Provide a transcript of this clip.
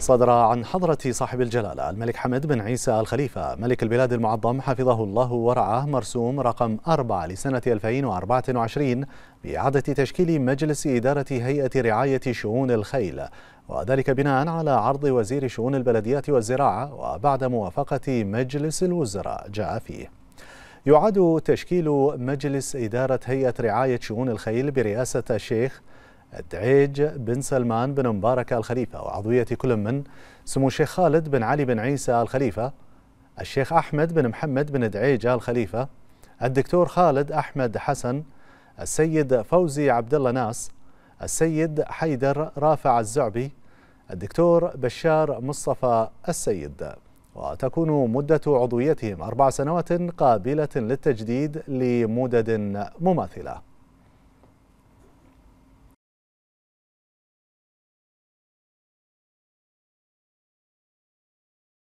صدر عن حضرة صاحب الجلالة الملك حمد بن عيسى الخليفة ملك البلاد المعظم حفظه الله ورعاه مرسوم رقم 4 لسنة 2024 بإعادة تشكيل مجلس إدارة هيئة رعاية شؤون الخيل وذلك بناء على عرض وزير شؤون البلديات والزراعة وبعد موافقة مجلس الوزراء جاء فيه يعاد تشكيل مجلس إدارة هيئة رعاية شؤون الخيل برئاسة الشيخ الدعيج بن سلمان بن مبارك الخليفة وعضوية كل من سمو الشيخ خالد بن علي بن عيسى الخليفة الشيخ أحمد بن محمد بن دعيج الخليفة الدكتور خالد أحمد حسن السيد فوزي عبد الله ناس السيد حيدر رافع الزعبي الدكتور بشار مصطفى السيد وتكون مدة عضويتهم أربع سنوات قابلة للتجديد لمدد مماثلة